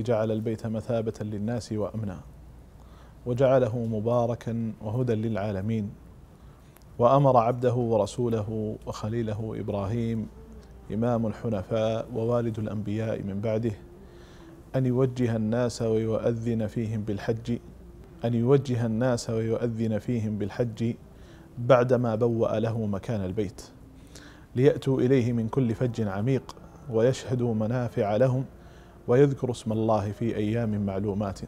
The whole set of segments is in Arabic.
الذي جعل البيت مثابة للناس وأمنا وجعله مباركا وهدى للعالمين وأمر عبده ورسوله وخليله إبراهيم إمام الحنفاء ووالد الأنبياء من بعده أن يوجه الناس ويؤذن فيهم بالحج أن يوجه الناس ويؤذن فيهم بالحج بعدما بوأ له مكان البيت ليأتوا إليه من كل فج عميق ويشهدوا منافع لهم ويذكر اسم الله في ايام معلومات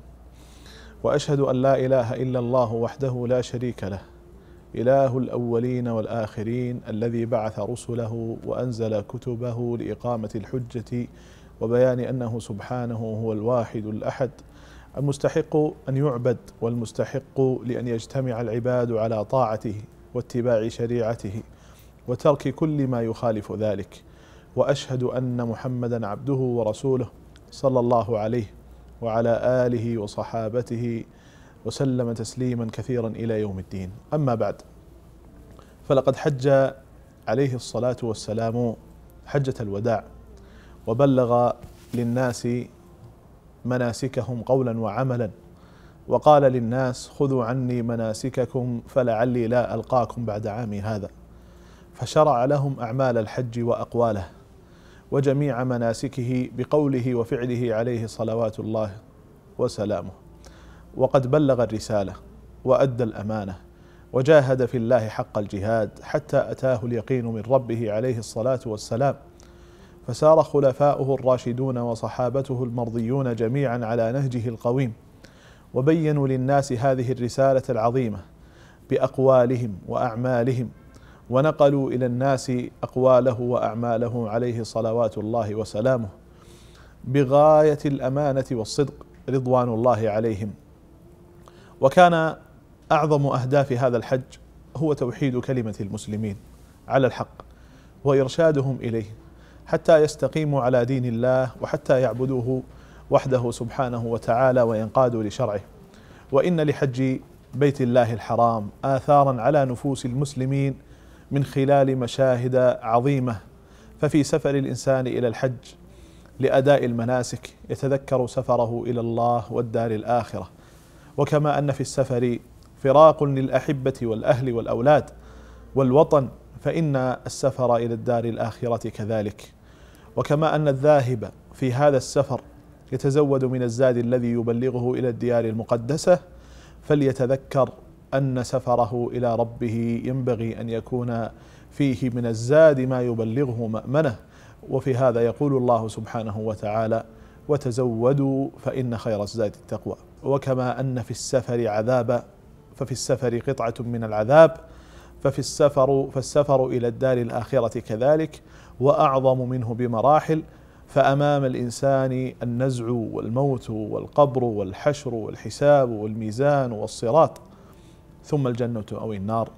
واشهد ان لا اله الا الله وحده لا شريك له اله الاولين والاخرين الذي بعث رسله وانزل كتبه لاقامه الحجه وبيان انه سبحانه هو الواحد الاحد المستحق ان يعبد والمستحق لان يجتمع العباد على طاعته واتباع شريعته وترك كل ما يخالف ذلك واشهد ان محمدا عبده ورسوله صلى الله عليه وعلى آله وصحابته وسلم تسليما كثيرا إلى يوم الدين أما بعد فلقد حج عليه الصلاة والسلام حجة الوداع وبلغ للناس مناسكهم قولا وعملا وقال للناس خذوا عني مناسككم فلعلي لا ألقاكم بعد عامي هذا فشرع لهم أعمال الحج وأقواله وجميع مناسكه بقوله وفعله عليه صلوات الله وسلامه وقد بلغ الرساله وادى الامانه وجاهد في الله حق الجهاد حتى اتاه اليقين من ربه عليه الصلاه والسلام فسار خلفاؤه الراشدون وصحابته المرضيون جميعا على نهجه القويم وبينوا للناس هذه الرساله العظيمه باقوالهم واعمالهم ونقلوا الى الناس اقواله واعماله عليه صلوات الله وسلامه بغايه الامانه والصدق رضوان الله عليهم وكان اعظم اهداف هذا الحج هو توحيد كلمه المسلمين على الحق وارشادهم اليه حتى يستقيموا على دين الله وحتى يعبدوه وحده سبحانه وتعالى وينقادوا لشرعه وان لحج بيت الله الحرام اثارا على نفوس المسلمين من خلال مشاهد عظيمه ففي سفر الانسان الى الحج لاداء المناسك يتذكر سفره الى الله والدار الاخره وكما ان في السفر فراق للاحبه والاهل والاولاد والوطن فان السفر الى الدار الاخره كذلك وكما ان الذاهب في هذا السفر يتزود من الزاد الذي يبلغه الى الديار المقدسه فليتذكر أن سفره إلى ربه ينبغي أن يكون فيه من الزاد ما يبلغه مأمنه وفي هذا يقول الله سبحانه وتعالى وتزودوا فإن خير الزاد التقوى وكما أن في السفر عذابا ففي السفر قطعة من العذاب ففي السفر فالسفر إلى الدار الآخرة كذلك وأعظم منه بمراحل فأمام الإنسان النزع والموت والقبر والحشر والحساب والميزان والصراط ثم الجنة أو النار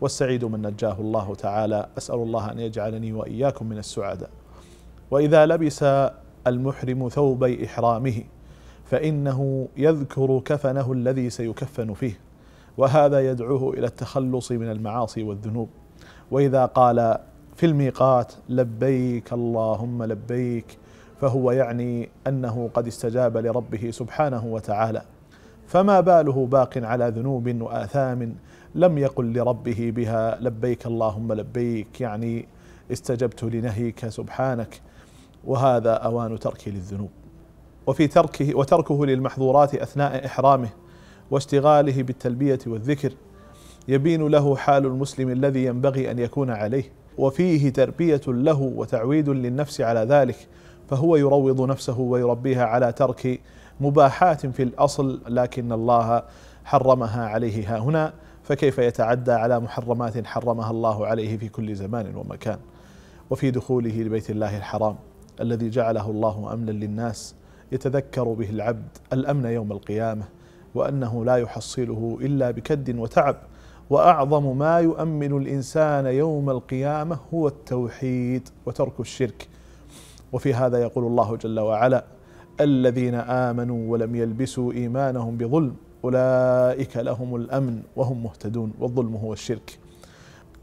والسعيد من نجاه الله تعالى أسأل الله أن يجعلني وإياكم من السعداء وإذا لبس المحرم ثوبي إحرامه فإنه يذكر كفنه الذي سيكفن فيه وهذا يدعوه إلى التخلص من المعاصي والذنوب وإذا قال في الميقات لبيك اللهم لبيك فهو يعني أنه قد استجاب لربه سبحانه وتعالى فما باله باق على ذنوب واثام لم يقل لربه بها لبيك اللهم لبيك يعني استجبت لنهيك سبحانك وهذا اوان تركي للذنوب وفي تركه وتركه للمحظورات اثناء احرامه واشتغاله بالتلبيه والذكر يبين له حال المسلم الذي ينبغي ان يكون عليه وفيه تربيه له وتعويد للنفس على ذلك فهو يروض نفسه ويربيها على ترك مباحات في الأصل لكن الله حرمها عليه ها هنا فكيف يتعدى على محرمات حرمها الله عليه في كل زمان ومكان وفي دخوله لبيت الله الحرام الذي جعله الله امنا للناس يتذكر به العبد الامن يوم القيامه وانه لا يحصله الا بكد وتعب واعظم ما يؤمن الانسان يوم القيامه هو التوحيد وترك الشرك وفي هذا يقول الله جل وعلا الذين امنوا ولم يلبسوا ايمانهم بظلم اولئك لهم الامن وهم مهتدون والظلم هو الشرك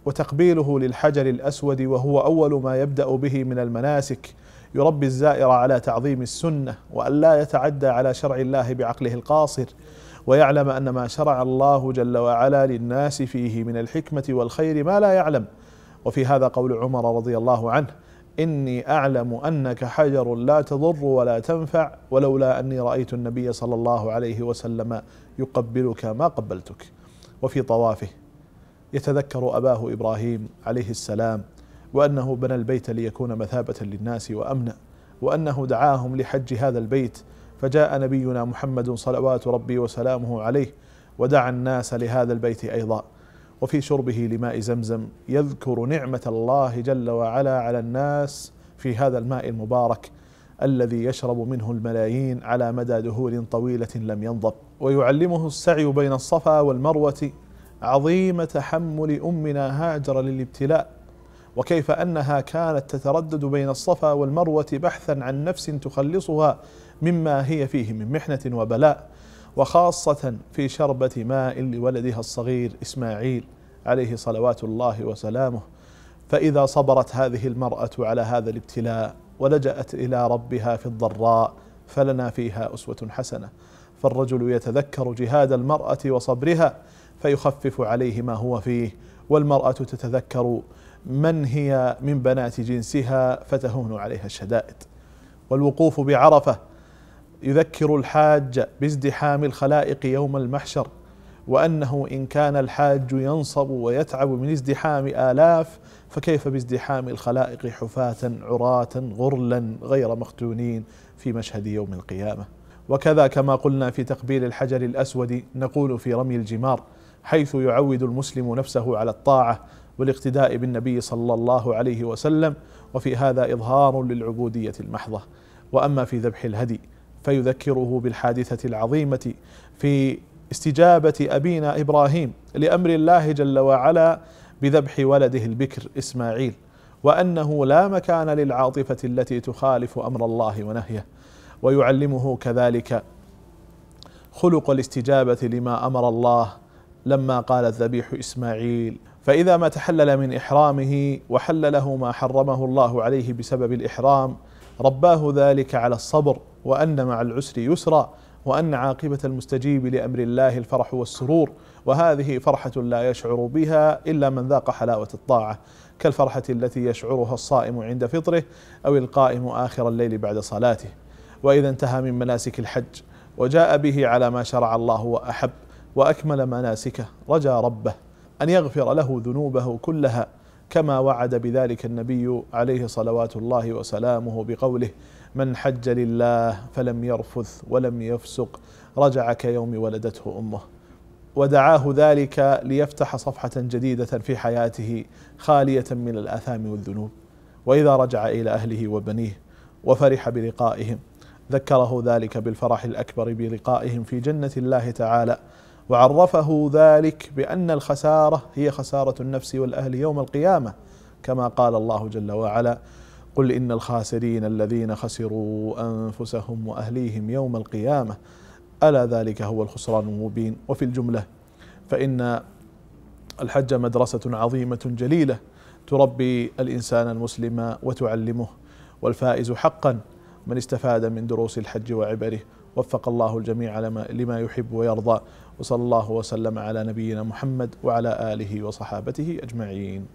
وتقبيله للحجر الاسود وهو اول ما يبدا به من المناسك يربي الزائر على تعظيم السنه وان لا يتعدى على شرع الله بعقله القاصر ويعلم ان ما شرع الله جل وعلا للناس فيه من الحكمه والخير ما لا يعلم وفي هذا قول عمر رضي الله عنه إني أعلم أنك حجر لا تضر ولا تنفع ولولا أني رأيت النبي صلى الله عليه وسلم يقبلك ما قبلتك وفي طوافه يتذكر أباه إبراهيم عليه السلام وأنه بنى البيت ليكون مثابة للناس وأمنا وأنه دعاهم لحج هذا البيت فجاء نبينا محمد صلوات ربي وسلامه عليه ودعا الناس لهذا البيت أيضا وفي شربه لماء زمزم يذكر نعمة الله جل وعلا على الناس في هذا الماء المبارك الذي يشرب منه الملايين على مدى دهور طويلة لم ينضب ويعلمه السعي بين الصفا والمروة عظيم تحمل أمنا هاجر للابتلاء وكيف أنها كانت تتردد بين الصفا والمروة بحثا عن نفس تخلصها مما هي فيه من محنة وبلاء وخاصة في شربة ماء لولدها الصغير إسماعيل عليه صلوات الله وسلامه فإذا صبرت هذه المرأة على هذا الابتلاء ولجأت إلى ربها في الضراء فلنا فيها أسوة حسنة فالرجل يتذكر جهاد المرأة وصبرها فيخفف عليه ما هو فيه والمرأة تتذكر من هي من بنات جنسها فتهون عليها الشدائد والوقوف بعرفه يذكر الحاج بازدحام الخلائق يوم المحشر وانه ان كان الحاج ينصب ويتعب من ازدحام الاف فكيف بازدحام الخلائق حفاة عراة غرلا غير مختونين في مشهد يوم القيامه وكذا كما قلنا في تقبيل الحجر الاسود نقول في رمي الجمار حيث يعود المسلم نفسه على الطاعه والاقتداء بالنبي صلى الله عليه وسلم وفي هذا اظهار للعبوديه المحضه واما في ذبح الهدي فيذكره بالحادثة العظيمة في استجابة أبينا إبراهيم لأمر الله جل وعلا بذبح ولده البكر إسماعيل وأنه لا مكان للعاطفة التي تخالف أمر الله ونهيه ويعلمه كذلك خلق الاستجابة لما أمر الله لما قال الذبيح إسماعيل فإذا ما تحلل من إحرامه وحل له ما حرمه الله عليه بسبب الإحرام رباه ذلك على الصبر وأن مع العسر يسرا وأن عاقبة المستجيب لأمر الله الفرح والسرور وهذه فرحة لا يشعر بها إلا من ذاق حلاوة الطاعة كالفرحة التي يشعرها الصائم عند فطره أو القائم آخر الليل بعد صلاته وإذا انتهى من مناسك الحج وجاء به على ما شرع الله وأحب وأكمل مناسكه رجا ربه أن يغفر له ذنوبه كلها كما وعد بذلك النبي عليه صلوات الله وسلامه بقوله من حج لله فلم يرفث ولم يفسق رجع كيوم ولدته امه ودعاه ذلك ليفتح صفحه جديده في حياته خاليه من الاثام والذنوب واذا رجع الى اهله وبنيه وفرح بلقائهم ذكره ذلك بالفرح الاكبر بلقائهم في جنه الله تعالى وعرفه ذلك بان الخساره هي خساره النفس والاهل يوم القيامه كما قال الله جل وعلا قل إن الخاسرين الذين خسروا أنفسهم وأهليهم يوم القيامة ألا ذلك هو الخسران المبين وفي الجملة فإن الحج مدرسة عظيمة جليلة تربي الإنسان المسلم وتعلمه والفائز حقا من استفاد من دروس الحج وعبره وفق الله الجميع لما يحب ويرضى وصلى الله وسلم على نبينا محمد وعلى آله وصحابته أجمعين.